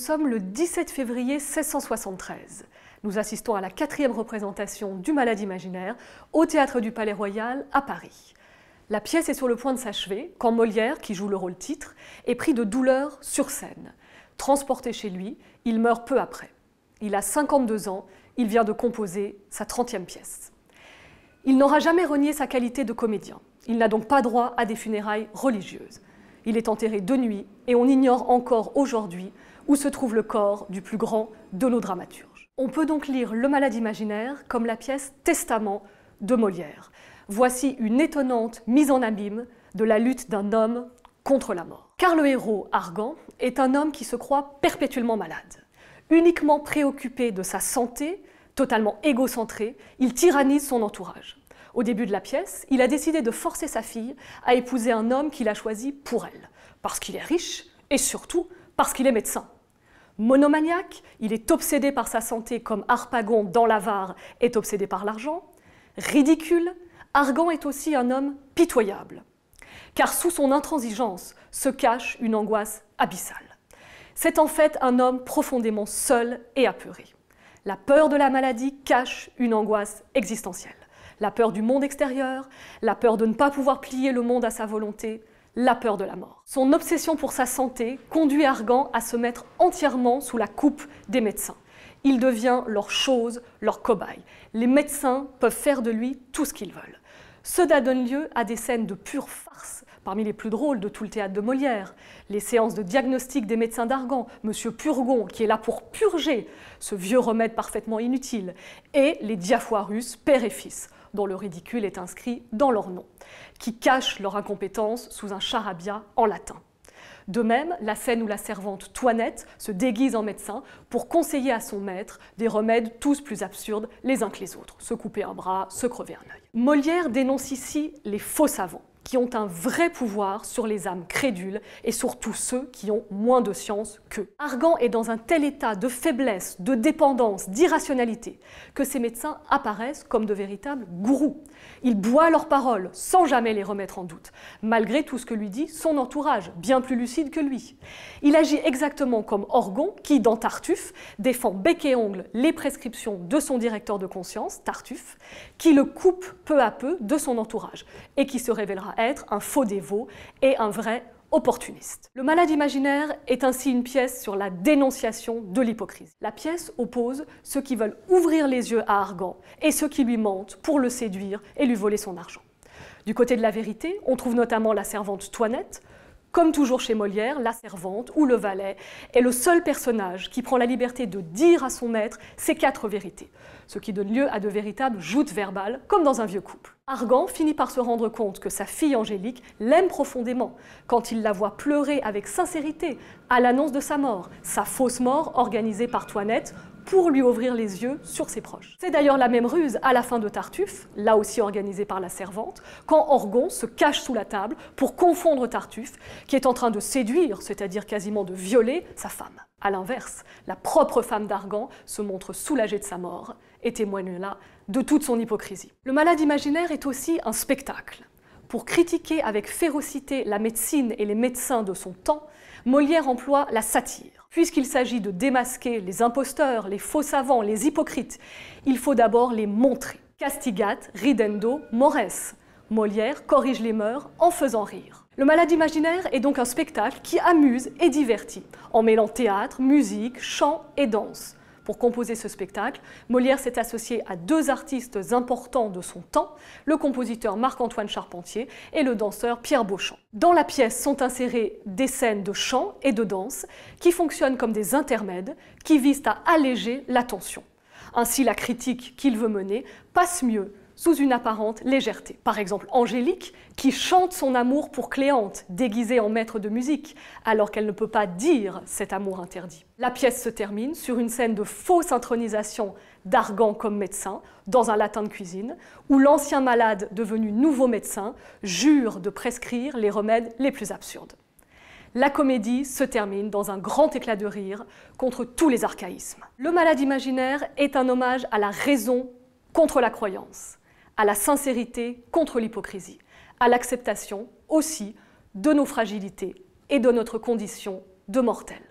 Nous sommes le 17 février 1673. Nous assistons à la quatrième représentation du Malade imaginaire au théâtre du Palais Royal à Paris. La pièce est sur le point de s'achever quand Molière, qui joue le rôle titre, est pris de douleur sur scène. Transporté chez lui, il meurt peu après. Il a 52 ans, il vient de composer sa 30e pièce. Il n'aura jamais renié sa qualité de comédien. Il n'a donc pas droit à des funérailles religieuses. Il est enterré de nuit et on ignore encore aujourd'hui où se trouve le corps du plus grand de nos dramaturges. On peut donc lire Le malade imaginaire comme la pièce Testament de Molière. Voici une étonnante mise en abîme de la lutte d'un homme contre la mort. Car le héros, Argan, est un homme qui se croit perpétuellement malade. Uniquement préoccupé de sa santé, totalement égocentré, il tyrannise son entourage. Au début de la pièce, il a décidé de forcer sa fille à épouser un homme qu'il a choisi pour elle, parce qu'il est riche et surtout parce qu'il est médecin monomaniaque, il est obsédé par sa santé comme Harpagon dans l'avare est obsédé par l'argent. Ridicule, Argan est aussi un homme pitoyable, car sous son intransigeance se cache une angoisse abyssale. C'est en fait un homme profondément seul et apeuré. La peur de la maladie cache une angoisse existentielle. La peur du monde extérieur, la peur de ne pas pouvoir plier le monde à sa volonté, la peur de la mort. Son obsession pour sa santé conduit Argan à se mettre entièrement sous la coupe des médecins. Il devient leur chose, leur cobaye. Les médecins peuvent faire de lui tout ce qu'ils veulent. Cela donne lieu à des scènes de pure farce, parmi les plus drôles de tout le théâtre de Molière. Les séances de diagnostic des médecins d'Argan, Monsieur Purgon, qui est là pour purger ce vieux remède parfaitement inutile, et les russes père et fils dont le ridicule est inscrit dans leur nom, qui cachent leur incompétence sous un charabia en latin. De même, la scène où la servante Toinette se déguise en médecin pour conseiller à son maître des remèdes tous plus absurdes les uns que les autres, se couper un bras, se crever un œil. Molière dénonce ici les faux savants, qui ont un vrai pouvoir sur les âmes crédules et sur ceux qui ont moins de science qu'eux. Argan est dans un tel état de faiblesse, de dépendance, d'irrationalité, que ces médecins apparaissent comme de véritables gourous. Il boit leurs paroles sans jamais les remettre en doute, malgré tout ce que lui dit son entourage, bien plus lucide que lui. Il agit exactement comme Orgon, qui, dans Tartuffe, défend bec et ongle les prescriptions de son directeur de conscience, Tartuffe, qui le coupe peu à peu de son entourage et qui se révélera être un faux dévot et un vrai opportuniste. Le malade imaginaire est ainsi une pièce sur la dénonciation de l'hypocrisie. La pièce oppose ceux qui veulent ouvrir les yeux à Argan et ceux qui lui mentent pour le séduire et lui voler son argent. Du côté de la vérité, on trouve notamment la servante Toinette, comme toujours chez Molière, la servante ou le valet est le seul personnage qui prend la liberté de dire à son maître ces quatre vérités, ce qui donne lieu à de véritables joutes verbales, comme dans un vieux couple. Argan finit par se rendre compte que sa fille Angélique l'aime profondément quand il la voit pleurer avec sincérité à l'annonce de sa mort, sa fausse mort organisée par Toinette pour lui ouvrir les yeux sur ses proches. C'est d'ailleurs la même ruse à la fin de Tartuffe, là aussi organisée par la servante, quand Orgon se cache sous la table pour confondre Tartuffe, qui est en train de séduire, c'est-à-dire quasiment de violer, sa femme. A l'inverse, la propre femme d'Argan se montre soulagée de sa mort et témoigne là de toute son hypocrisie. Le malade imaginaire est aussi un spectacle. Pour critiquer avec férocité la médecine et les médecins de son temps, Molière emploie la satire. Puisqu'il s'agit de démasquer les imposteurs, les faux savants, les hypocrites, il faut d'abord les montrer. Castigat, ridendo, mores. Molière corrige les mœurs en faisant rire. Le Malade imaginaire est donc un spectacle qui amuse et divertit, en mêlant théâtre, musique, chant et danse pour composer ce spectacle. Molière s'est associé à deux artistes importants de son temps, le compositeur Marc-Antoine Charpentier et le danseur Pierre Beauchamp. Dans la pièce sont insérées des scènes de chant et de danse qui fonctionnent comme des intermèdes qui visent à alléger la tension. Ainsi, la critique qu'il veut mener passe mieux sous une apparente légèreté. Par exemple, Angélique, qui chante son amour pour Cléante, déguisée en maître de musique, alors qu'elle ne peut pas dire cet amour interdit. La pièce se termine sur une scène de fausse intronisation d'Argan comme médecin, dans un latin de cuisine, où l'ancien malade, devenu nouveau médecin, jure de prescrire les remèdes les plus absurdes. La comédie se termine dans un grand éclat de rire contre tous les archaïsmes. Le malade imaginaire est un hommage à la raison contre la croyance à la sincérité contre l'hypocrisie, à l'acceptation aussi de nos fragilités et de notre condition de mortel.